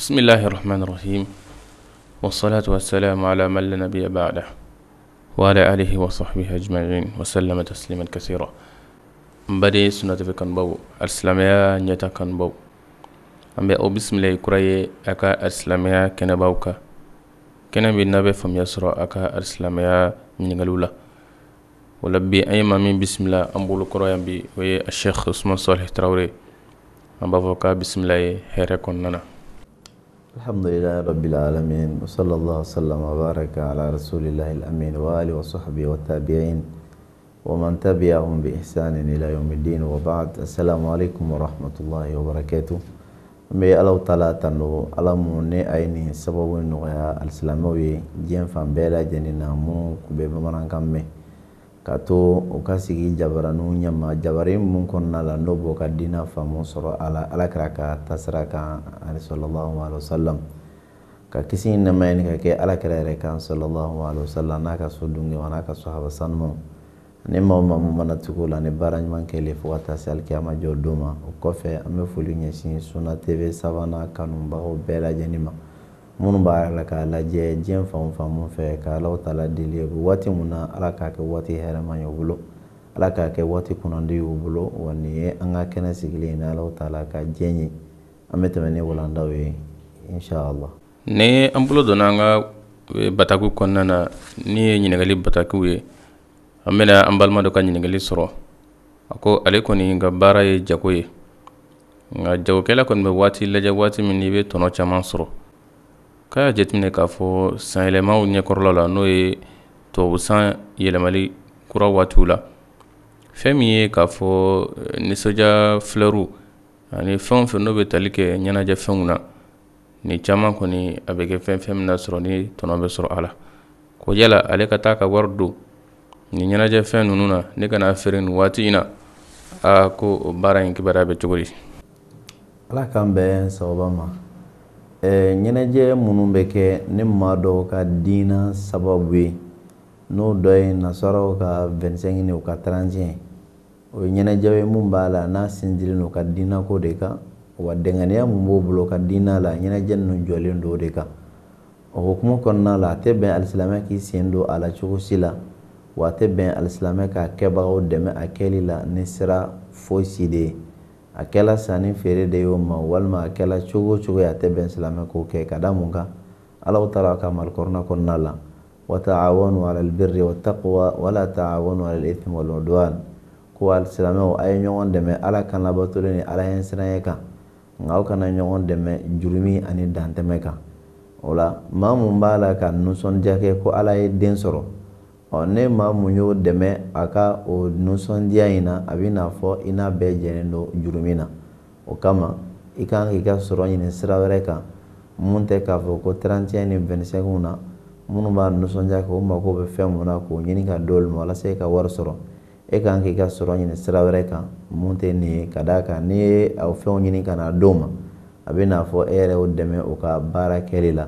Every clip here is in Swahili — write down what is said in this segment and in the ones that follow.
بسم الله الرحمن الرحيم والصلاة والسلام على من لا نبي بعده وعلى آله وصحبه أجمعين وسلم تسليما كثيرا بدي سنة كان بو أسلاميا نيتا كان بو أمبي أو بسم الله كري أكا السلامية كان بوكا كان بالنبي فم يسرى أكا أسلاميا من غلولة ولبي أيما من بسم الله أمبولو كري أمبي وي الشيخ عثمان صالح تراوري أمبافوكا بسم الله هيركون نانا الحمد لله رب العالمين وصلى الله وسلم وبارك على رسول الله الأمين وآله وصحبه والتابعين ومن تبعهم بإحسان إلى يوم الدين وبعد السلام عليكم ورحمة الله وبركاته مي ألو تلاتن لو ألمو ني أيني سبب نغيا السلاموي جين فان بلا جنينا مو كبيب بمران كمي Ka to o ka sigi jabaraniw ɲɛma jabaranin minnu kɔnɔna la n'o b'o ka diinɛ faamu sɔrɔ a la Alakira ka taasira kan ani salalahu alehi wasalam ka kisi ni nɛɛma ye ka kɛ Alakira yɛrɛ kan salalahu alehi wasalam n'a ka sodenw a n'a ka sahaba sanumaw ani maa o maa min mana tugu o la ni baara ɲuman kɛlen fo ka taa se alikiyama jɔ don ma o kɔfɛ an bɛ foli ɲɛsin Sunna TV sabanan kanubagaw bɛɛ lajɛlen ma minnu b'a la k'a lajɛ diɲɛ fan o fan fɛ ka alaw ta la deli u bɛ waati min na ala k'a kɛ waati hɛrɛma y'u bolo ala k'a kɛ waati kunnadi y'u bolo wa nin ye an ka kɛnɛ sigilen ni alaw ta la ka diɲɛ ye an bɛ tɛmɛ ni walandaw ye insha allah ni an bolo donna an ka e, bataku kɔnɔna na ni ye ɲininkali batakiw ye an bɛna an balima dɔ ka ɲininkali sɔrɔ a ko ale kɔni ka baara ye jago ye nka jagokɛla kɔni bɛ waati lajɛ waati min n'i bɛ tɔnɔ caman sɔrɔ K'a y'a jateminɛ k'a fɔ sanyɛlɛmaw ɲɛkɔrɔla la n'o ye san yɛlɛmali kura waatiw la fɛn min ye k'a fɔ eh, nisɔndiya fleur ani fɛn fɛ fɛn n'o bɛ tali kɛ ɲɛnajɛ fɛnw na ni caman kɔni a bɛ kɛ fɛn fɛn min na sɔrɔ ni tɔnɔ bɛ sɔrɔ a la ko yala ale ka taa ka wari don nin fɛn ninnu na ne ka n'a feere nin waati in na aa ko o baara in kibaruya bɛ cogo di ala k'an bɛn sababa ma ɲɛnajɛ minnu bɛ kɛ ne ma dɔ ka diina sababu ye n'o dɔ ye nasaraw ka vɛnsɛngi ni u ka taransiyɛn o ye ɲɛnajɛ ye min b'a la n'a sinsirin o ka diina ko de kan wa dɛnganiya min b'o bolo ka diina la ɲɛnajɛ ninnu jɔlen do o de kan o hukumu kɔnɔna la a tɛ bɛn alisilamɛ k'i sen don a la cogo si la wa a tɛ bɛn alisilamɛ k'a kɛbagaw dɛmɛ a kɛli la ni sira foyi si de ye a kɛla sanni feere de y'o ma walima a kɛla cogo o cogo a tɛ bɛn silamɛ k'o kɛ ka da mun kan alaw taara ka malikɔrɔna kɔnɔna la wataawanu ala albirri wattaqwa wala taawanu ala alithmi waludwan ko alisilamɛw a ye ɲɔgɔn dɛmɛ ala kan labatolen ni ala ye siranya kan nka aw kana ɲɔgɔn dɛmɛ jurumi ani dantɛmɛ kan o la maa mun b'a la ka nusɔndiya kɛ ko ala ye den sɔrɔ ne maa mun y'o dɛmɛ a ka o nisɔndiya in na a bɛ n'a fɔ i n'a bɛɛ jɛnnen don jurumin na o kama i kan k'i ka sɔrɔ ɲini sira wɛrɛ kan mun tɛ k'a fɔ ko 31 ni 25 na minnu b'a nisɔndiya k'u mago bɛ fɛn mun na k'o ɲini ka di olu ma walasa e ka wari sɔrɔ e kan k'i ka sɔrɔ ɲini sira wɛrɛ kan mun tɛ nin ye ka d'a kan n'i ye o fɛnw ɲini ka n'a d'o ma a bɛ n'a fɔ e yɛrɛ y'o dɛmɛ o ka baara kɛli la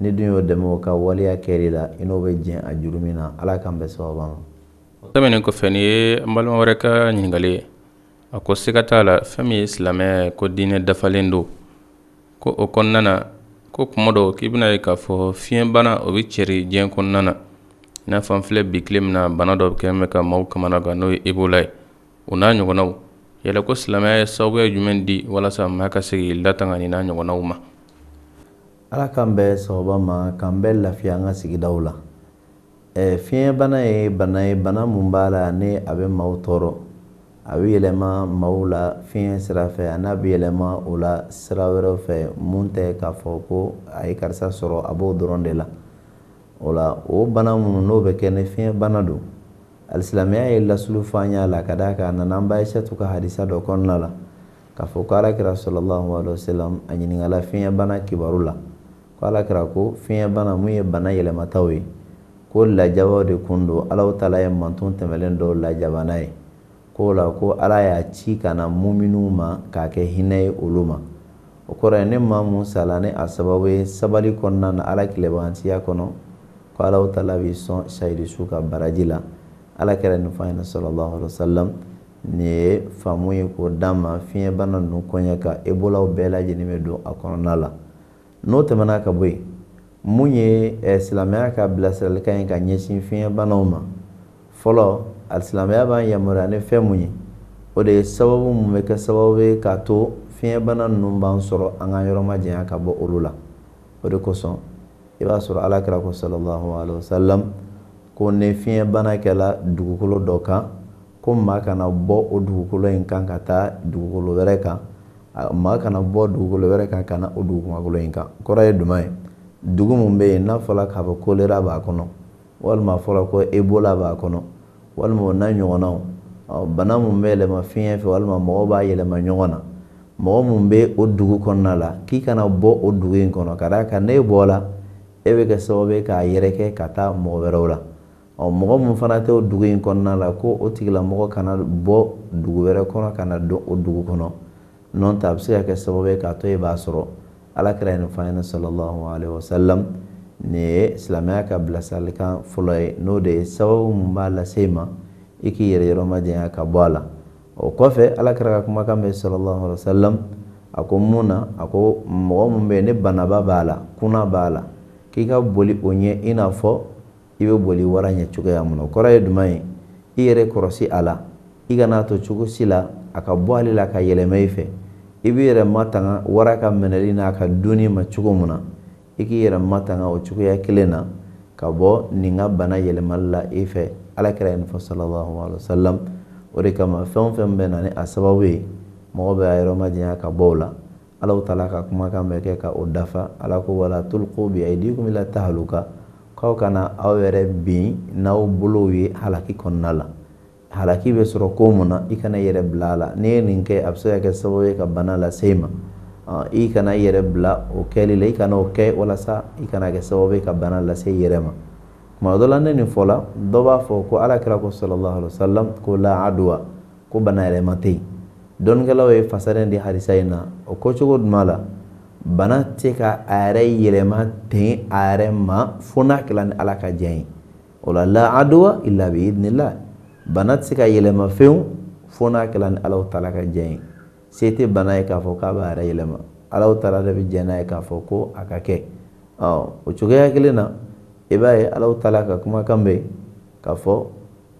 ni dun yo dɛmɛ o ka waleya kɛli la i n'o bɛ jɛ a juru min na ala kan bɛ sababa ma tɛmɛnin kɔfɛ ni ye n balima wɛrɛ ka ɲiningali ye a ko siga t'a la fɛn min ye silamɛ ko diinɛ dafalen do ko o kɔnɔna na ko kuma dɔ k'i bena ye k'a fɔ fiɲɛ bana o be cɛri diɲɛ kɔnɔna na i n'a fɔ n filɛ bi kile min na bana dɔ kɛ bɛ ka maw kamana kan n'o ye ebola ye o n'a ɲɔgɔnnaw yɛlɛ ko silamaya ye sababuya jumɛn di walasa ma ka segi latanga ni n'a ɲɔgɔnnaw ma ala kan bɛ sababa ma kan bɛ lafiya an ka sigidaw la fiɲɛ bana ye bana ye bana min b'a la ni a bɛ maaw tɔɔrɔ a bɛ yɛlɛma maaw la fiɲɛ sira fɛ a n'a bɛ yɛlɛma o la sira wɛrɛ fɛ mun tɛ k'a fɔ ko a ye karisa sɔrɔ a b'o dɔrɔn de la o la o bana minnu n'o bɛ kɛ ni fiɲɛ bana don alisilamɛya ye lasulu fɔ an y'a la ka d'a kan a nana an b'a ɛsɛ to ka hadisa dɔ kɔnɔna la k'a fɔ ko alakira sɔlɔ laahu alayhi wa salam a ɲininkala fiɲɛ bana kibaru la. ko alakira ko fiɲɛ bana mun ye bana yɛlɛmataw ye ko lajabaw de kun don alaw taala ye manton tɛmɛlen dɔw lajaba ye ko la ko ala y'a ci ka muminu ma k'a kɛ hinɛ ye olu ma o kɔrɔ ye ne maa mun sala ni a sababu ye sabali kɔnɔna na ala tilebantiya kɔnɔ ko alaw taala b'i sɔn sayirisu ka baraji la ala kɛra nin fɔ an ɲɛna sɔlɔlɔhu alayhi wa salam nin ye faamu ye k'o d'an ma fiɲɛ ninnu kɔɲɛ ka ebolaw bɛɛ lajɛlen bɛ don a kɔnɔna la. n'o tɛmɛna ka bo yen mun ye silamɛya ka bilasirali ka ɲi ka ɲɛsin fiɲɛ banaw ma fɔlɔ alisilamɛya b'an yamaruya ni fɛn mun ye o de ye sababu mun bɛ kɛ sababu ye k'a to fiɲɛ bana ninnu b'an sɔrɔ an ka yɔrɔ ma janya ka bɔ olu la o de kosɔn i b'a sɔrɔ ala kira ko salallahu alaihi wa salam ko ni fiɲɛ bana kɛla dugukolo dɔ kan ko maa kana bɔ o dugukolo in kan ka taa dugukolo wɛrɛ kan. maa kana bɔ dugukolo wɛrɛ kan ka na o dugukumakolo in kan kɔrɔ ye duma ye dugu min bɛ yen n'a fɔra k'a fɔ kolera b'a kɔnɔ walima a fɔra ko ebola b'a kɔnɔ walima o n'a ɲɔgɔnnaw bana min bɛ yɛlɛma fiɲɛ fɛ walima mɔgɔ b'a yɛlɛma ɲɔgɔn na mɔgɔ min bɛ o dugu kɔnɔna la k'i kana bɔ o dugu in kɔnɔ ka d'a kan n'e bɔra e bɛ kɛ sababu ye k'a yɛrɛkɛ ka taa mɔgɔ wɛrɛw la ɔ mɔgɔ min fana tɛ o dugu in kɔnɔna la ko o tigilamɔgɔ kana bɔ dugu wɛrɛ kɔnɔ kana don o dugu kɔnɔ. nɔ ta a se ka kɛ sababu ye k'a to e b'a sɔrɔ alakira ye nin fɔ an ɲɛna sallallahu alaihi wa sallam nin ye silamɛya ka bilasiralikan fɔlɔ ye n'o de ye sababu mun b'a lase i ma i k'i yɛrɛ yɔrɔ majanya ka bɔ a la o kɔfɛ alakira ka kumakan bɛ sallallahu alaihi wa sallam a ko mun na a ko mɔgɔ mun bɛ yen ne banaba b'a la kunna b'a la k'i ka boli o ɲɛ i n'a fɔ i bɛ boli wara ɲɛ cogoya mun na o kɔrɔ ye jumɛn ye i yɛrɛ kɔlɔsi a la i kana to cogo si la a ka bɔ ale la ka yɛlɛma i fɛ i b'i yɛrɛ matanga wara ka minɛli n'a ka dunni ma cogo mun na i k'i yɛrɛ matanga o cogoya kelen na ka bɔ nin ka bana yɛlɛmali la e fɛ alakira nin fɔ salallahu alaihi wa sallam o de kama fɛn o fɛn bɛ na ni a sababu ye mɔgɔ bɛ a yɔrɔ majanya ka bɔ o la alaw taala ka kumakan bɛ kɛ ka o dafa ala ko wala tolko bi a ye di tahaluka k'aw kana aw yɛrɛ bin n'aw bolow ye halaki kɔnɔna la halaki bɛ sɔrɔ ko mun na i kana yɛrɛ bila la n'i ye nin kɛ a bɛ se ka kɛ sababu ye ka bana lase i ma i kana i yɛrɛ bila o kɛli la i kana o kɛ walasa i kana kɛ sababu ye ka bana lase i yɛrɛ ma kuma dɔ la ne nin fɔla dɔ b'a fɔ ko ala kira ko sɔlɔlɔhu alayhi wa sallam ko la aduwa ko bana yɛrɛ ma tɛ yen dɔnnikɛlaw ye fasaren di halisa in na o ko cogo jumɛn la bana tɛ ka a yɛrɛ yɛlɛma ten a yɛrɛ ma fo n'a kɛla ni ala ka jɛn ye o la la aduwa illa bi idinillah bana tɛ se ka yɛlɛma fewu fo n'a kɛla ni alaw taala ka jɛn ye se tɛ bana ye k'a fɔ k'a b'a yɛrɛ yɛlɛma alaw taala de bɛ jɛn n'a ye k'a fɔ ko a ka kɛ o cogoya kelen na i b'a ye alaw taala ka kumakan bɛ k'a fɔ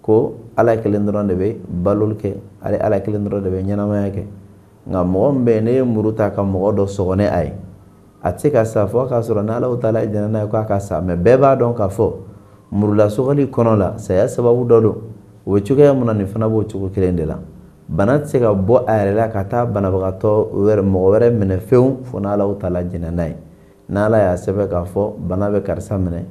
ko ala kelen dɔrɔn de bɛ baloli kɛ ale ala kelen dɔrɔn de bɛ ɲɛnamaya kɛ nka mɔgɔ min bɛ yen ne ye muru ta ka mɔgɔ dɔ sɔgɔ ni a ye a tɛ se ka sa fɔ k'a sɔrɔ ni alaw taala jɛnna n'a ye k'a ka sa mɛ bɛɛ b'a dɔn k'a fɔ murulasɔgɔli kɔnɔ la saya sababu dɔ don. o bɛ cogoya mun na nin fana b'o cogo kelen de la bana tɛ se ka bɔ a yɛrɛ la ka taa banabagatɔ wɛrɛ mɔgɔ wɛrɛ minɛ fewu fo n'alaw ta la jɛnɛ n'a ye n'ala y'a sɛbɛn k'a fɔ bana bɛ karisa minɛ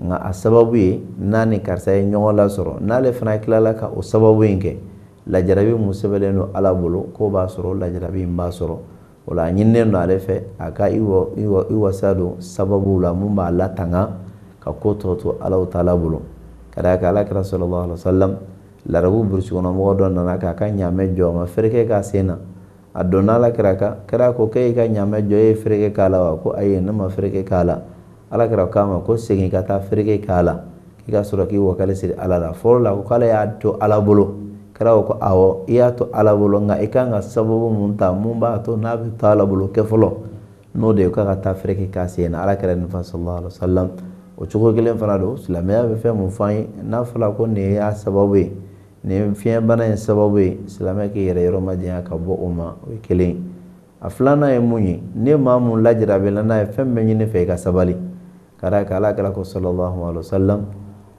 nka a sababu ye n'a ni karisa ye ɲɔgɔn lasɔrɔ n'ale fana tilala ka o sababu in kɛ lajarabi mun sɛbɛnlen don ala bolo k'o b'a sɔrɔ lajarabi in b'a sɔrɔ o la a ɲininen don ale fɛ a ka i wasa don sababuw la mun b'a latanga ka ko tɔ to alaw ta la bolo ka d'a kan alakira sɔlɔlɔhu alayhi wa sallam larabu burusukɔnɔmɔgɔ dɔ nana k'a ka ɲaamɛ jɔ a ma fereke k'a sen na a donna alakira kan kira ko k'e ka ɲaamɛ jɔ e ye fereke k'a la wa ko ayi ne ma fereke k'a la alakira k'a ma ko segin ka taa fereke k'a la k'i ka sɔrɔ k'i wakali siri ala la fɔlɔ la ko k'ale y'a to ala bolo kira ko awɔ i y'a to ala bolo nka i kan ka sababu mun ta mun b'a to n'a bɛ to ala bolo kɛ fɔlɔ n'o de ye k'a ka taa fereke k'a sen na alakira nin fa sɔlɔ alayhi wa o cogo kelen fana don silamɛya bɛ fɛn mun f'an ye n'a fɔra ko nin y'a sababu ye. nin fiɲɛbana in sababu ye silamɛ k'i yɛrɛ yɔrɔ majanya ka bɔ o ma o ye kelen ye a filanan ye mun ye ni maa mun lajarabilenna n'a ye fɛn min bɛ ɲini fɛ i ka sabali ka d'a kan ala kira ko sɔlɔlɔhu alayhi wa sallam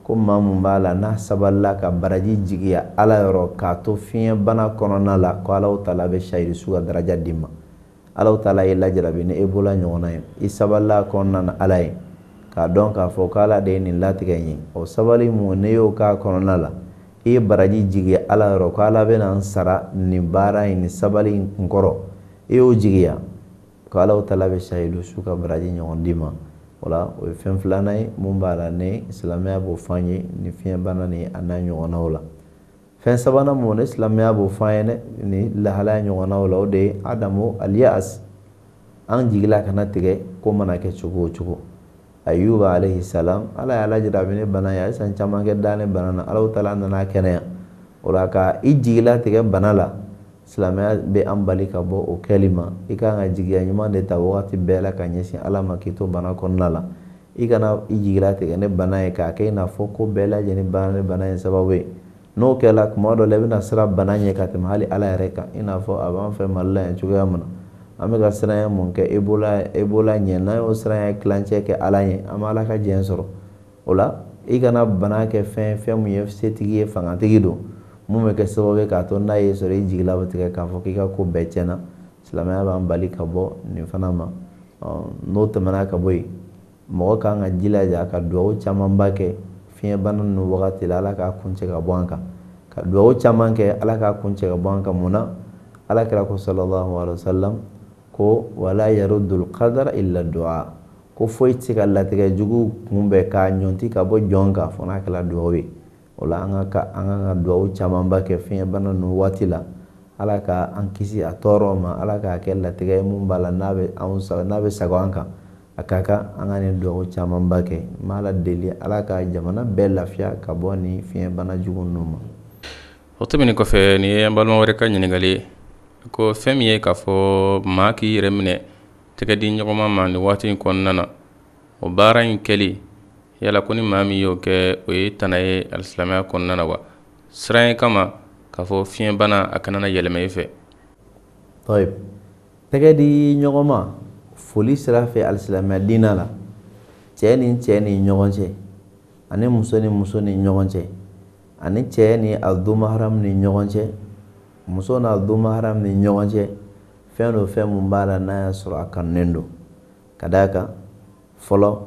ko maa mun b'a la n'a sabalila ka baraji jigiya ala yɔrɔ k'a to fiɲɛbana kɔnɔna la ko alaw ta la bɛ sayiri su ka daraja d'i ma alaw ta la ye lajarabi ni e bɔla ɲɔgɔnna ye i sabalila kɔnɔna na ala ye k'a dɔn k'a fɔ k'ala de ye nin latigɛ in ye o sabali mun n'e y'o k'a kɔnɔna la. i ye baraji jigi ala yɔrɔ ko ala bɛna n sara ni baara in nin sabali in kun kɔrɔ i e y'o jigiya ko alaw taala bɛ sahidu su ka baraji ɲɔgɔn d'i ma wala o ye fɛn filanan ye mun b'a la ni silamɛya b'o f'an ye nin fiɲɛbana nin a n'a ɲɔgɔnnaw la fɛn sabanan mun ni silamɛya b'o f'an ye dɛ nin lahalaya ɲɔgɔnnaw la o de ye adamu aliyas an jigila kana tigɛ ko mana kɛ cogo o cogo ayuba alayhi salam ala ye alajira a bɛ ne bana ye a ye san caman kɛ da ne bana na alaw taala nana kɛnɛya o la ka i jigilatigɛ bana la silamɛya bɛ an bali ka bɔ o kɛli ma i kan ka jigiya ɲuman de ta wagati bɛɛ la ka ɲɛsin ala ma k'i to bana kɔnɔna la i kana i jigilatigɛ ne bana ye k'a kɛ i n'a fɔ ko bɛɛ lajɛlen bana ne bana ye sababu ye n'o kɛla kuma dɔ la i bɛna siran bana ɲɛ ka tɛmɛ hali ala yɛrɛ kan i n'a fɔ a b'an fɛ mali la yan cogoya min na an bɛ ka siranya mun kɛ e b'ola e b'ola ɲɛ n'an y'o siranya kilancɛ kɛ ala ye an bɛ ka jɛn sɔrɔ o la i kana bana kɛ fɛn fɛn mun ye setigi ye fangatigi don mun bɛ kɛ sababu ye k'a to n'a ye sɔrɔ i jigila bɛ k'a fɔ k'i ka ko bɛɛ tiɲɛna silamɛya b'an bali ka bɔ nin fana ma n'o tɛmɛna ka bɔ yen mɔgɔ kan ka jilaja ka duwawu camanba kɛ fiɲɛbana ninnu wagati la ala k'a kuncɛ ka bɔ an kan ka duwawu caman kɛ ala k'a kuncɛ ka bɔ an kan mun na alakira ko sɔlɔlahu alayhi wa sallam ko wala yaruddul alqadara illa du'a ko foyi tɛ se ka latigɛ jugu kunbɛn k'a ɲɔnti ka bɔ jɔn kan fo n'a kɛla duwawu ye o la an ka an ka duwawu camanba kɛ fiɲɛbana ninnu waati la ala ka an kisi a tɔɔrɔ ma ala k'a kɛ latigɛ ye mun b'a la n'a bɛ anw sago n'a bɛ sago an kan a ka kan an ka nin duwawu camanba kɛ n b'a la deli ala ka jamana bɛɛ lafiya ka bɔ nin fiɲɛbana jugu ninnu ma o tɛmɛnen kɔfɛ nin ye an balima wɛrɛ ka ɲininkali ye ko fɛn min ye k'a fɔ maa k'i yɛrɛ minɛ tɛgɛ di ɲɔgɔnma ma ni waati in kɔnɔna na o baara in kɛli yala ko ni maa min y'o kɛ o ye tana ye alisilamaya kɔnɔna na wa siran ye kama k'a fɔ fiɲɛ bana a kana na yɛlɛma i fɛ. ɔyɔ tɛgɛ di ɲɔgɔnma foli sira fɛ alisilamaya diinɛ la cɛ ni cɛ ni ɲɔgɔn cɛ ani muso ni muso ni ɲɔgɔn cɛ ani cɛ ni a domaharamu ni ɲɔgɔn cɛ. muso n'a dumaharam ni ɲɔgɔn cɛ fɛn do fɛn mun b'a la n'a y'a sɔrɔ a kanunen do ka daa kan fɔlɔ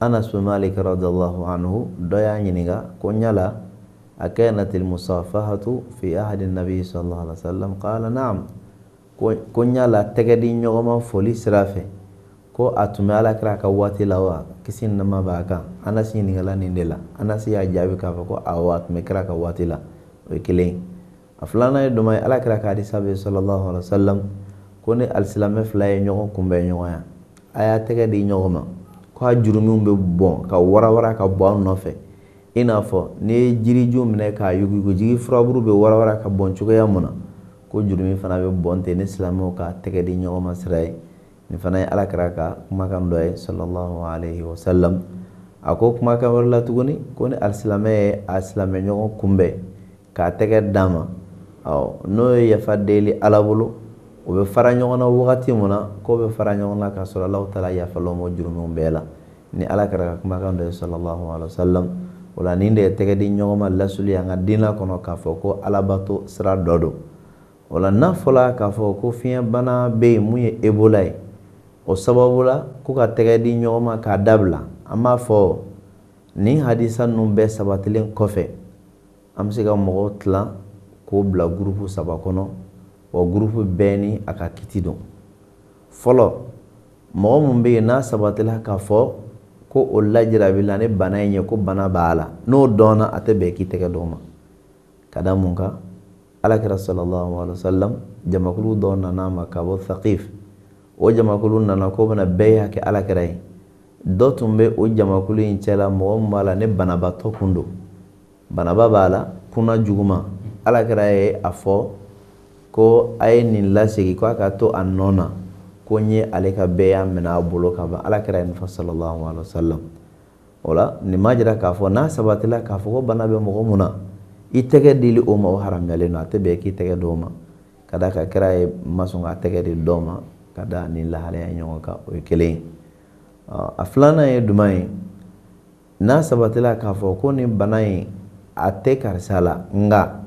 anas bin malik radiallahu anhu dɔ y'a ɲininga ko ɲala akanat almusafahatu fi ahadi nabiyi sallallahu alaihi wasallam qala naam ko ɲala tɛgɛdi ɲɔgɔnma foli sira fɛ ko a tun bɛ alakira ka waati la wa kisi ni b'a kan anasi ɲininkala nin de la anasi y'a jaabi k'a fɔ ko awɔ a tun bɛ kira ka waati la o ye kelen ye a filanan ye dɔman ye ala kɛra ka hadisa bɛ sɔlɔlɔhu alayhi wa sallam ko ni alisilamɛ fila ye ɲɔgɔn kunbɛn ɲɔgɔn ya a y'a tɛgɛ di ɲɔgɔn ma k'a juruminw bɛ bɔn ka warawara ka bɔ aw nɔfɛ i n'a fɔ n'i ye jiriju minɛ k'a yuguyugu jiri furabulu bɛ warawara ka bɔn cogoya mun na ko jurumin fana bɛ bɔn ten ni silamɛw k'a tɛgɛ di ɲɔgɔn ma sira ye nin fana ye ala kɛra ka kumakan dɔ ye sɔlɔlɔhu alayhi wa sallam a ko kumakan wɛrɛ la tuguni ko ni alisilamɛ ye a silamɛ ɲɔgɔn kunbɛn k'a tɛgɛ d'a ma. n'o ye yafa deli ala bolo o bɛ fara ɲɔgɔn na wagati mun na k'o bɛ fara ɲɔgɔn na k'a sɔrɔ alaw taala yafalen bɛ jurumiw bɛɛ la ni ala kɛra ka kumakan dɔ ye sɔlɔlahu alayhi wa salam o la nin de ye tɛgɛ di ɲɔgɔn ma lasuli y'an ka diinɛ kɔnɔ k'a fɔ ko alabato sira dɔ don o la n'a fɔla k'a fɔ ko fiɲɛbana bɛ yen mun ye ebola ye o sababu la ko ka tɛgɛ di ɲɔgɔn ma k'a dabila an b'a fɔ nin hadisa ninnu bɛɛ sabatilen kɔfɛ an bɛ se ka mɔgɔw tilan k'o bila gurupu saba kɔnɔ wa gurupu bɛɛ ni a ka kiti don fɔlɔ mɔgɔ mun bɛ yen n'a sabatila k'a fɔ ko o lajarabi la ni bana in ye ko bana b'a la n'o dɔnna a tɛ bɛn k'i tɛgɛ dɔw ma ka da mun kan alakira sallallahu alaihi wa sallam jamakulu dɔ nana a ma ka bɔ thaqif o jamakulu nana ko bɛna bɛɛ y'a kɛ alakira ye dɔ tun bɛ o jamakulu in cɛla mɔgɔ min b'a la ni banabaatɔ kun don banaba b'a la kunna juguman alakira ye a fɔ ko a ye nin lasegi ko a ka to a nɔ na ko n ye ale ka bɛɛya minɛ a bolo ka ban alakira ye nin fɔ sallallahu alaihi wasallam o la nin ma jira k'a fɔ n'a sabatila k'a fɔ ko bana bɛ mɔgɔ mun na i tɛgɛ dili o ma e o haramuyalen don a tɛ bɛn k'i tɛgɛ d'o ma ka d'a kan kira ye ma sɔn k'a tɛgɛ di dɔw ma ka da ni lahalaya ɲɔgɔn kan o ye kelen ye a filanan ye duman ye n'a sabatila k'a fɔ ko nin bana in e a tɛ karisa la nka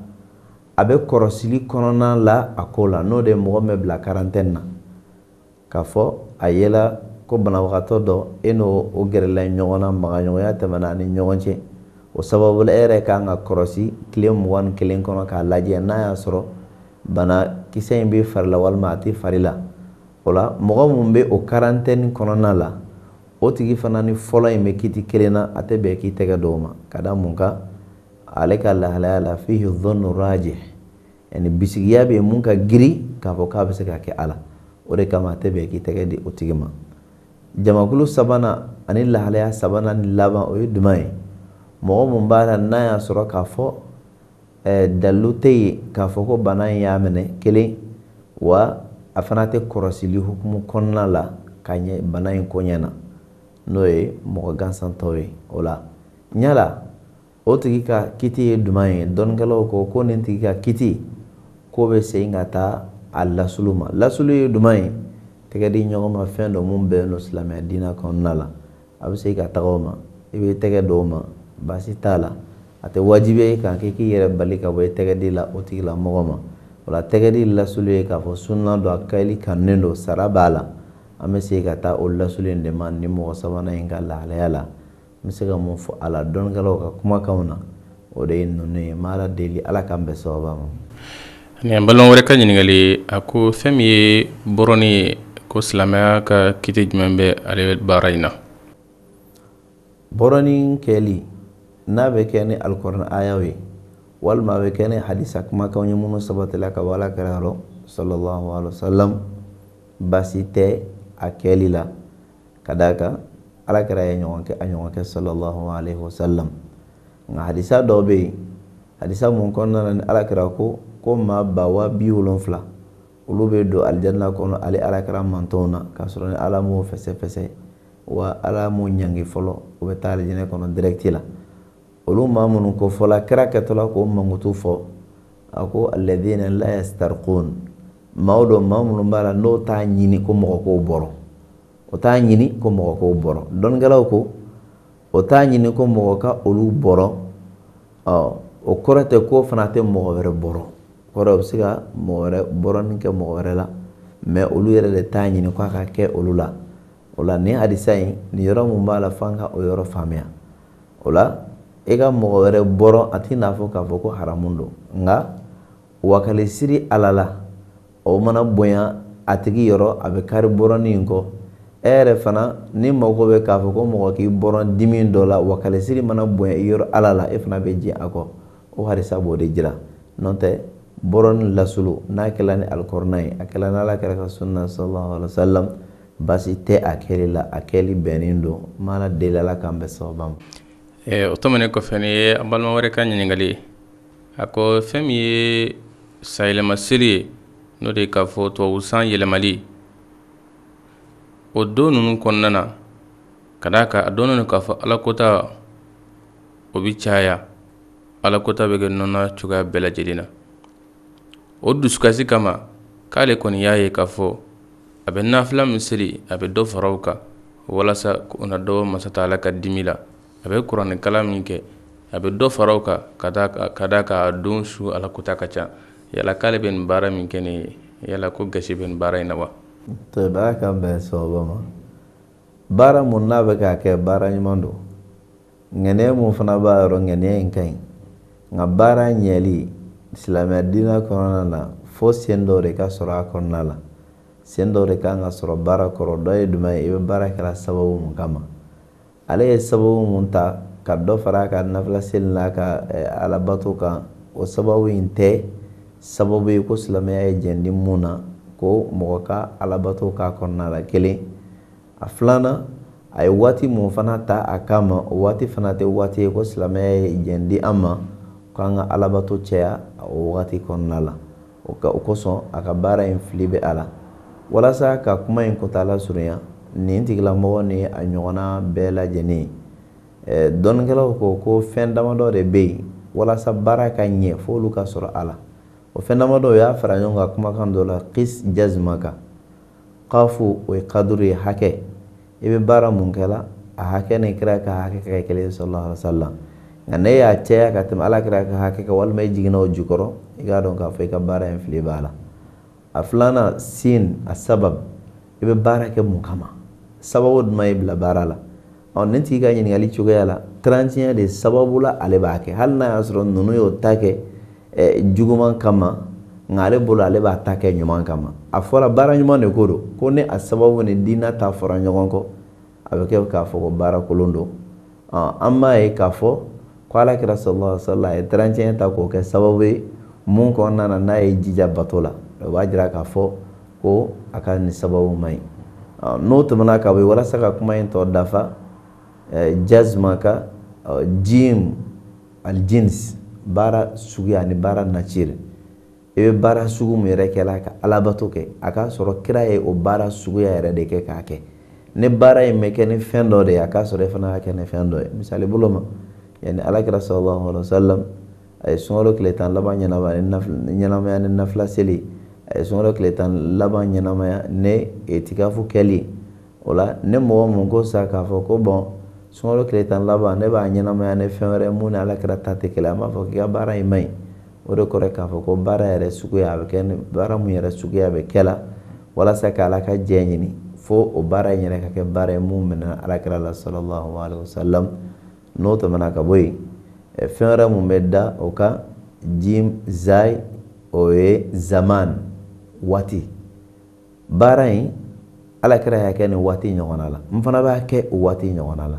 abe korosili konona la akola no de bla quarantaine ka fo ayela ko bana wato do eno o gere la na ma nyoya tamana ni nyonje o sababu le ere ka nga korosi klem wan klem kono ka laje je na asro bana kise mbi farla wal mati farila ola mo go mbe o quarantaine konona la o tigi fanani folay me kiti kelena ate be kiti doma kada mun ale ka lahalaya la fihi dhonu raji yani bisigiya bɛ mun ka giri k'a fɔ k'a bɛ se ka kɛ a la o de kama a tɛ bɛn k'i tɛgɛ di o tigi ma jamakulu sabanan ani lahalaya sabanan ni laban o ye duman ye mɔgɔ mun b'a la n'a y'a sɔrɔ k'a fɔ e, ɛɛ dalilu tɛ yen k'a fɔ ko bana in y'a minɛ kelen wa a fana tɛ kɔrɔsili hukumu kɔnɔna la ka ɲɛ bana in ko ɲɛ n'o ye mɔgɔ gansantɔ ye o la ɲala o tigi ka kiti ye duman ye dɔnnikɛlaw ko ko nin tigi ka kiti ko bɛ segin ka taa a lasulu ma lasulu ye duman ye tɛgɛ di ɲɔgɔn ma fɛn dɔ mun bɛnnen don silamɛya diinɛ kɔnɔna la a bɛ segin ka taga o ma i b'i tɛgɛ dɔw ma baasi t'a la a tɛ wajibiya i kan k'i k'i yɛrɛ bali ka bɔ i tɛgɛ di la o tigilamɔgɔ ma o la tɛgɛ di lasulu ye k'a fɔ sunna don a kayili kanunen don sara b'a la an bɛ segin ka taa o lasulu in de ma nin mɔgɔ sabanan in ka lahalaya la n se ka mun fɔ a la dɔnnikɛlaw ka kumakanw na o de ye ninnu ye n deli ala k'an bɛn sababa ma. ani an balima wɛrɛ ka ɲininkali a ko fɛn min ye bɔrɔni ye ko silamɛya ka kite jumɛn bɛ ale baara in na. bɔrɔni kɛli n'a bɛ kɛ ni alikɔrɔni ayaw ye walima a bɛ kɛ ni halisa kumakanw ye minnu sabatila ka bɔ ala kɛra yɔrɔ sallallahu alaihi wa sallam baasi tɛ a kɛli la ka d'a kan. ala kɛra ye ɲɔgɔn kɛ a ɲɔgɔn kɛ sallallahu alaihi wasallam nka hadisa dɔ bɛ yen hadisa mun kɔnɔna na ni ala kɛra ko ko maa ba wa bi wolonfila olu bɛ don alijanna kɔnɔ ale ala kɛra mantɔnw na k'a sɔrɔ ni ala m'o fɛsɛfɛsɛ wa ala m'o ɲangi fɔlɔ o bɛ taa alijanna kɔnɔ direct la olu maa minnu ko fɔla kira kɛtɔla k'o mankutu fɔ a ko alladhina la yastarqun maa dɔ maa minnu b'a la n'o t'a ɲini ko mɔgɔ k'o bɔrɔ o t'a ɲini ko mɔgɔ k'o bɔrɔ dɔnnikɛlaw ko o t'a ɲini ko mɔgɔ ka olu bɔrɔ ɔ o kɔrɔ tɛ k'o fana tɛ mɔgɔ wɛrɛ bɔrɔ kɔrɔ bɛ se ka mɔgɔ wɛrɛ bɔrɔni kɛ mɔgɔ wɛrɛ la mɛ olu yɛrɛ de t'a ɲini k'a ka kɛ olu la o la nin hadisa in nin yɔrɔ mun b'a la f'an ka o yɔrɔ faamuya o la e ka mɔgɔ wɛrɛ bɔrɔ a t'i n'a fɔ k'a fɔ ko haramu don nka wakalisiri ala la o mana bonya a tigi yɔrɔ a bɛ kari bɔrɔnin in kɔ e yɛrɛ fana ni mago bɛ k'a fɔ ko mɔgɔ k'i bɔrɔn dimi dɔ la wa mana bonya i yɔrɔ ala la e fana bɛ jɛn a kɔ o halisa b'o de jira n'o tɛ bɔrɔni lasolo n'a kɛla ni alikɔrɔna ye a kɛla ni ala kɛra ka sunna sallallahu alaihi wa sallam baasi tɛ a kɛli la a kɛli bɛnnen don n deli ala k'an bɛn sababa ma. ɛɛ o tɛmɛnen kɔfɛ nin ye an balima wɛrɛ ka ɲininkali ye a ko fɛn min ye sayɛlɛmaseli ye n'o de ye k'a fɔ tubabu san yɛlɛmali o don nunu kɔnɔna na ka d'a kan a dɔnnen k'a fɔ alakota o bi caya alakota bɛ kɛ nɔnɔ cogoya bɛɛ lajɛlen na o dusukasi kama k'ale kɔni y'a ye k'a fɔ a bɛ nafila min seli a bɛ dɔ fara o kan walasa o na dɔ masata ala ka dimi la a bɛ kuranɛkala min kɛ a bɛ dɔ fara o kan ka d'a kan a don su alakota ka ca yala k'ale bɛ nin baara min kɛ nin ye yala ko gasi bɛ nin baara in na wa to i b'a ka bɛn ma baara mun n'a bɛ k'a kɛ baara ɲuman don ŋaniya mun fana b'a yɔrɔ ŋaniya in ka ɲi nka baara ɲɛli silamɛya diinɛ kɔnɔna na fo sen dɔ de ka sɔrɔ a kɔnɔna la sen dɔ de kan ka sɔrɔ baara kɔrɔ dɔ ye jumɛn ye i bɛ baara kɛra sababu mun kama ale ye sababu mun ta ka dɔ fara a ka nafila seli n'a ka e, alabato kan o sababu in tɛ sababu ye ko silamɛya ye jɛn mun na ko mɔgɔ ka alabato k'a kɔnɔna la kelen a filanan a ye waati mun fana ta a kama o waati fana tɛ waati ye ko silamɛya ye jɛn di an ma k'an ka alabato caya o wagati kɔnɔna la o ka o kosɔn a ka baara in fili bɛ a la walasa ka kuma in kɔtaala surunya nin tigilamɔgɔ ni a ɲɔgɔnna bɛɛ lajɛlen dɔnnikɛlaw ko ko fɛn damadɔ de bɛ yen walasa baara ka ɲɛ f'olu ka sɔrɔ a la o fɛn damadɔ o y'a fara ɲɔgɔn kan kumakan dɔ la kis jazma kan kafu o ye kaduru ye hakɛ i bɛ baara mun kɛla a hakɛ ni kira ka hakɛ ka kelen sallallahu alaihi wasallam nka ne y'a caya ka tɛmɛ ala kira ka hakɛ kan walima i jiginna o jukɔrɔ i k'a dɔn k'a fɔ i ka baara in fili b'a la a filanan sin a sabab i bɛ baara kɛ mun kama sababu duma y'i bila baara la ɔ nin tigi ka ɲininkali cogoya la tirantiyɛn de sababu la ale b'a kɛ hali n'a y'a sɔrɔ ninnu y'o ta kɛ juguman kama nka ale bolo ale b'a ta kɛ ɲuman kama a fɔra baara ɲuman de ko do ko ni a sababu ni diina ta fɔra ɲɔgɔn kɔ a bɛ kɛ k'a fɔ ko baara kolon do an b'a ye k'a fɔ ko alakira sɔlɔ sɔlɔ a ye tɛrɛncɛn ta k'o kɛ sababu ye mun kɔnɔna na n'a ye jija bato la o b'a jira k'a fɔ ko a ka nin sababu man ɲi n'o tɛmɛna ka bɔ yen walasa ka kuma in tɔ dafa jazma ka jim aljins baara suguya ani baara nature i bɛ baara sugu min yɛrɛ kɛla ka alabato kɛ a k'a sɔrɔ kira ye o baara suguya yɛrɛ de kɛ k'a kɛ ni baara in bɛ kɛ ni fɛn dɔ de ye a k'a sɔrɔ e fana ka kɛ ni fɛn dɔ ye misali bolo ma yanni alakira sɔlɔlɔhu alayhi wa salam a ye sunkalo tile tan laban ɲɛnama ni ɲɛnamaya ni nafila seli a ye sunkalo tile tan laban ɲɛnamaya ni itikafu kɛli o la ni mɔgɔ mun ko sa k'a fɔ ko bɔn sunkalo tile tan laban ne b'a ɲɛnamaya ni fɛn wɛrɛ mun ni alakira ta tɛ kelen an b'a fɔ k'i ka baara in man ɲi o de kɔrɔ k'a fɔ ko baara yɛrɛ suguya a bɛ kɛ baara mun yɛrɛ suguya bɛ kɛ la walasa k'ala ka jɛ ɲini fo o baara in yɛrɛ ka kɛ baara ye mun minɛ alakira la sallallahu alaihi wasallam n'o tɛmɛna ka bɔ yen fɛn wɛrɛ mun bɛ da o kan jim zai o ye zaman waati baara in alakira y'a kɛ nin waati ɲɔgɔnna la n fana b'a kɛ o waati ɲɔgɔnna la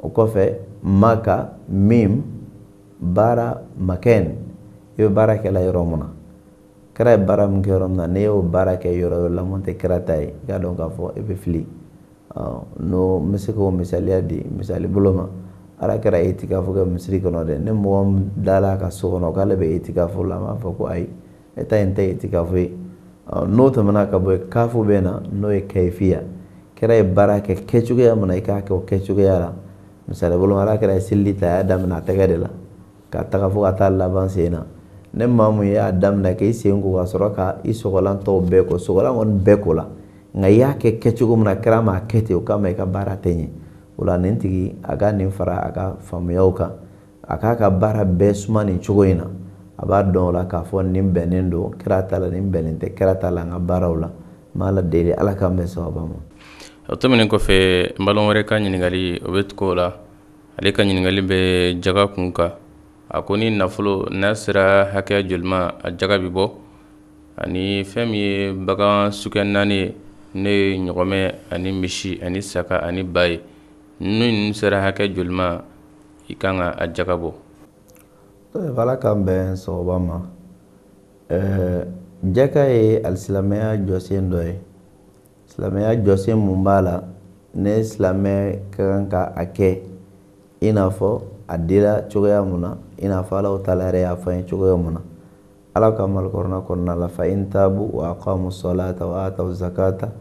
o kɔfɛ maka mim baara maken i bɛ baara kɛla yɔrɔ mun na kira ye baara min kɛ yɔrɔ min na n'i y'o baara kɛ yɔrɔ yɔrɔ la mun tɛ kira ta ye i k'a dɔn k'a fɔ i bɛ fili n'o n bɛ se k'o misaliya di misali bolo ma ala kɛra itikafo e kɛ misiri kɔnɔ dɛ ni mɔgɔ min dala ka so kɔnɔ k'ale bɛ e itikafo la m'a b'a fɔ ko ayi e ta in tɛ e itikafo ye ah, n'o tɛmɛna ka bɔ yen kafo be na n'o ye kayifiya kira ye baara kɛ kɛcogoya min i k'a kɛ o kɛcogoya la misali bolo ala kɛra selili ta y'a daminɛ a tɛgɛ de la ka taga fo ka taa laban sen na ne maa mun y'a daminɛ k'i sen ko ka sɔrɔ ka i sɔgɔlan tɔw bɛɛ ko sɔgɔlan kɔni bɛɛ ko la nka i y'a kɛ kɛcogo min na kɛra ma kɛ ten o kama i ka baara tɛ ɲɛ o la nin tigi a ka nin fara a ka faamuyaw kan a k'a ka baara bɛɛ suma nin cogo in na a b'a dɔn o la k'a fɔ nin bɛnnen don kɛra ta la nin bɛnnen tɛ kɛra ta la an ka baaraw la n b'a la deli ala k'an bɛn sababa ma o tɛmɛnin kɔfɛ n balon wɛrɛ ka ɲiningali o be tugu la ale ka ɲiningali bɛ jaga kun ka a ko ni nafolo n'a sera hakɛya joli a jaga bi bɔ ani fɛn min ye bagan sukɛ naani ye ye ɲɔgɔmɛ ani misi ani saka ani ba ye n'u sera hakɛ joli i kan ka a jaga bɔ. E ala k'an bɛn sɔgɔma ma eh, jaka ye alisilamɛya jɔsen dɔ ye silamɛya jɔsen mun b'a la ne silamɛ ka kan ka a kɛ i n'a fɔ a dira cogoya mun na i n'a fɔ alaw ta yɛrɛ y'a fɔ an ye cogoya mun na ala ka malokɔrɔna kɔnɔna la fa in taabu wa aqamu salata wa ataw zakata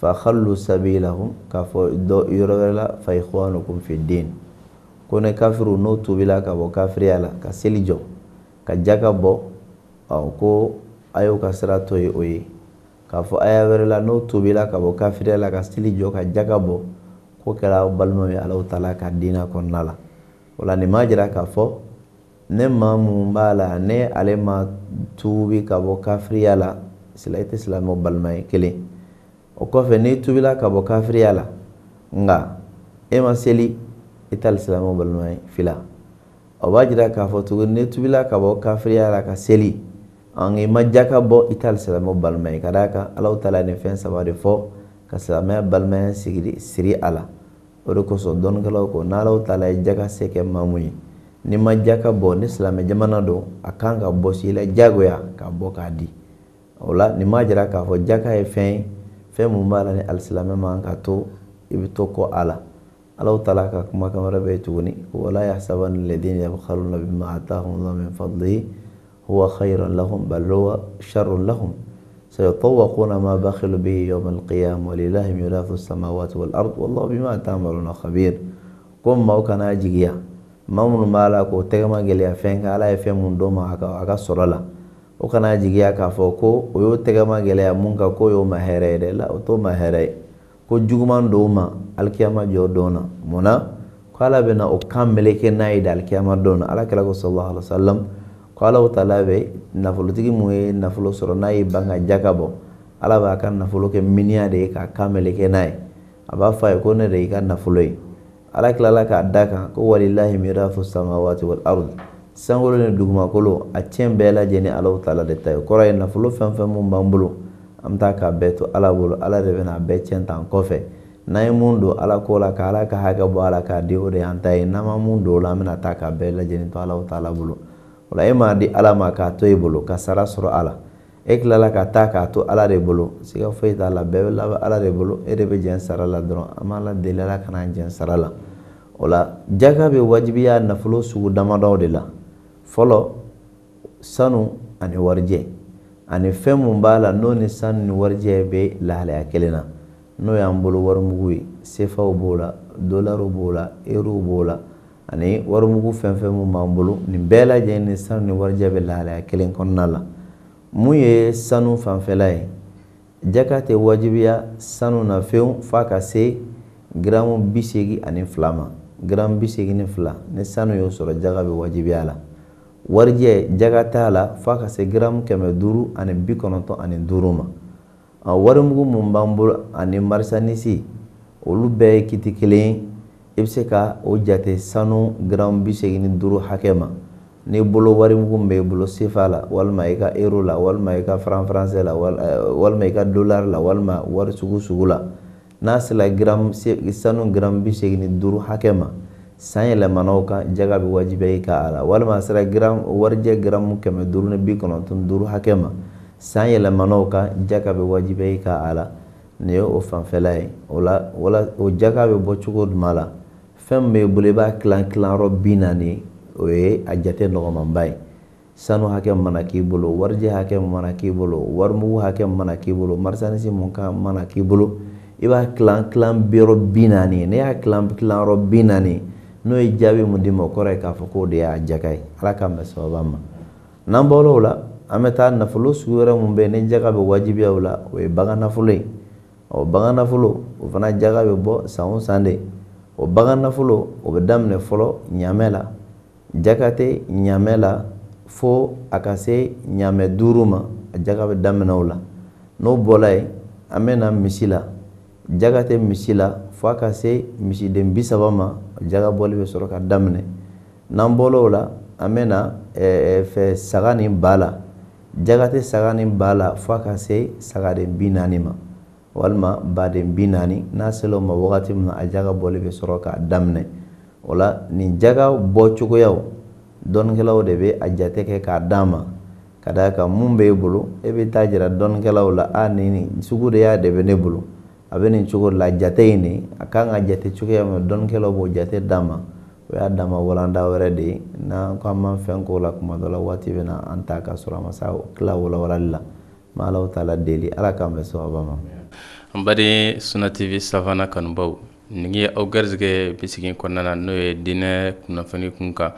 fa khallu sabilahum k'a fɔ dɔ yɔrɔ wɛrɛ la fa ikhwanukum fi din ko ne kafiru n'o tubila ka bɔ kafiriya la ka seli jɔ ka jaka bɔ ko a y'o ka sira to ye o ye k'a fɔ aya wɛrɛ la n'o tobila ka bɔ kafiriya la ka seli jɔ ka jaga bɔ k'o kɛra balimaw ye alaw ta la ka diinɛ kɔnɔna la o la nin b'a jira k'a fɔ ne maa mun b'a la ne ale ma tuubi ka bɔ kafiriya la sila i tɛ silamɛw balima ye kelen o kɔfɛ n'i tubila ka bɔ kafiriya la nka e ma seli i t'ali silamɛw balima ye fila o b'a jira k'a fɔ tuguni n'i tubila ka bɔ kafiriya la ka seli an i ma ja ka bɔ i t'ali silamɛw balimaya ka d'a kan alaw ta la nin fɛn saba de fɔ ka silamɛya balimaya sigi siri a la o de kosɔn dɔnnikɛlaw ko n'alaw ta la ye ja ka se kɛ maa ye n'i ma ja bɔ ni silamɛ jamana don a kan ka bɔ si la ka bɔ k'a di o la nin ma jira k'a fɔ ja ye fɛn ye fɛn mun b'a la ni alisilamɛ man ka to i bɛ to kɔ a la alaw ta ka kumakan wɛrɛ bɛ yen tuguni wala yasaba ni lɛden yabkhaluna bima atahumullahu min fadlihi هو خير لهم بل هو شر لهم سيطوقون ما بخل به يوم القيامة ولله ميراث السماوات والأرض والله بما تعملون خبير كم ما كان أجيا ما من مالك وتجمع جليا فين على فين من دوما عكا عكا سرلا وكان أجيا كفوكو ويو تجمع جليا مونكا كو يوم هري دلا وتو مهري كو جوما دوما الكيما جودونا منا قال بنا أكمل كنا نايد القيامة دونا على كلا صلى الله عليه وسلم ko Alahu taala be nafolotigi mun ye nafolo sɔrɔ n'a ye ban ka jaka bɔ Ala b'a ka nafolo kɛ miniya de ye k'a kan mɛlɛkɛ n'a ye a b'a f'a ye ko ne de y'i ka nafolo ye Ala tilala k'a d'a kan ko walilahi miirafu samawati wal ard sankolo ni dugumakolo a cɛn bɛɛ lajɛlen Alahu taala de ta ye o kɔrɔ ye nafolo fɛn fɛn mun b'an bolo an bɛ taa k'a bɛɛ to Ala bolo Ala de bɛna a bɛɛ cɛn t'an kɔfɛ n'an ye mun don Ala ko la ka Ala ka hakɛ bɔ a la k'a di o de o la e m'a di ala ma k'a to e bolo ka sara sɔrɔ a e la e tilala ka taa k'a to ala de bolo siga foyi t'a la bɛɛ bɛ laban ala de bolo e de bɛ jɛn sara la dɔrɔn an b'a la deli ala kana jɛn sara la ola la jaka bɛ wajibiya nafolo sugu damadɔ de la fɔlɔ sanu ani warijɛ ani fɛn mun b'a la n'o ni sanu ni warijɛ bɛ lahalaya kelen na n'o y'an bolo warimugu ye sefaw b'o la dolɛriw b'o la eriw b'o la ani warimugu fɛn fɛn mun b'an bolo nin bɛɛ lajɛlen ni sanu ni warijɛ bɛ lahalaya kelen kɔnɔna la mun ye sanu fanfɛla ye jaka tɛ wajibiya sanu na fewu f'a ka se garamu bi seegin ani fila ma garamu bi seegin ni fila ni sanu y'o sɔrɔ jaka bɛ wajibiya la warijɛ jaka t'a la f'a ka se garamu kɛmɛ duuru ani bi kɔnɔntɔn ani duuru ma warimugu mun b'an bolo ani marisanisi olu bɛɛ ye kiti kelen ye. i bɛ se ka o jate sanu gram bi segin ni duuru hakɛ ma ni bolo warimugu min b'i bolo sefa la walima i ka euro la walima i ka franc la walima i ka dollar la walima wari sugu sugu la n'a sera gram sanu gram bi segin hakɛ ma san yɛlɛmanaw kan jaga bɛ wajibiya i kan a la walima a sera gram warijɛ gramu kɛmɛ duuru ni bi kɔnɔntɔn duuru hakɛ ma san yɛlɛmanaw kan jaga bɛ wajibiya i kan a la nin ye o fanfɛla ye o la o jaka bɛ bɔ cogo jumɛn la fɛn be bolo i b'a kilan kilanyɔrɔ binani o ye a jate nɔgɔman ba ye sanu hakɛ mana k'i bolo warijɛ hakɛ mana k'i bolo warimugu hakɛ mana k'i bolo marisanisi mun ka mana k'i bolo i b'a kilan kilan yɔrɔ binani ne y'a kilan kilanyɔrɔ binani n'o ye jaabi mun di ma o kɔrɔ ye k'a fɔ k'o de y'a jaga ye ala k'an bɛ sababa ma n'an bɔla o la an bɛ taa nafolo sugu wɛrɛ mun bɛ ye ni jaga bɛ wajibiya o la o ye bagan nafolo ye ɔ bagan nafolo o fana jaga bɛ bɔ san o san de o bagan nafolo o bɛ daminɛ fɔlɔ ɲamɛ la jakate ɲamɛ la fo a ka se ɲamɛ duuru ma a jaka bɛ daminɛ o la n'o bɔla yen an bɛ na misi la jakate misi la fo a ka se misiden bi saba ma jaka bɔli bɛ sɔrɔ ka daminɛ n'an bɔla o la an bɛ na ɛɛ fɛ saga ni ba la jakate saga ni ba la fo a ka se sagaden bi naani ma. walma baden bi naani n'a sela o ma wagati min na a jaga bɔli bɛ sɔrɔ k'a daminɛ o la nin jaga bɔcogoyaw dɔnnikɛlaw de bɛ a jate kɛ k'a d'a ma ka d'a kan mun b'e bolo e bɛ taa jira dɔnnikɛlaw la a nin sugu de y'a de bɛ ne bolo a bɛ nin cogo la jate in de a kan ka jate cogoya min dɔnnikɛlaw b'o jate d'a ma o y'a dama walanda wɛrɛ de ye n'an ko an man fɛn k'o la kuma dɔ la waati bɛ na an ta ka sɔrɔ a ma se tila walawalali la n bɛ alaw deli ala k'an bɛ sababa ma n baden suna tv savana kanubaw nin aw garijɛgɛ bisigi kɔnɔna na n'o ye dinɛ kunnafoni kun kan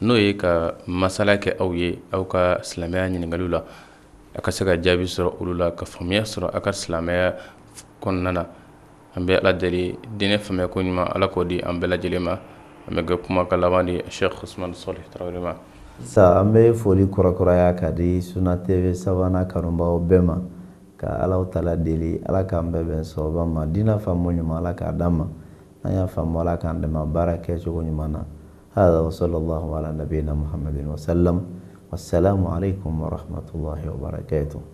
n'o ye ka masala kɛ aw ye aw ka silamɛya ɲiningaliw la a ka se ka jaabi sɔrɔ olu la ka faamuya sɔrɔ a ka silamɛya kɔnɔna na an bɛ ala deli diinɛ faamuya ko ɲuman ala k'o di an bɛɛ lajɛlen ma an bɛ kɛ kuma ka laban di shɛkh usman sɔli tarawele ma sa an bɛ foli kɔrɔkɔrɔya ka di suna tv savana kanubaw bɛɛ ma ka alaw tala deli ala k'an bɛɛ bɛn sababa ma diinɛ faamu ɲuman ala k'a d'an ma n'an y'a faamu ala k'an dɛmɛ baara kɛcogo ɲuman na hada wa هذا وصلى الله على نبينا محمد وسلم alaykum wa ورحمة wa barakatuh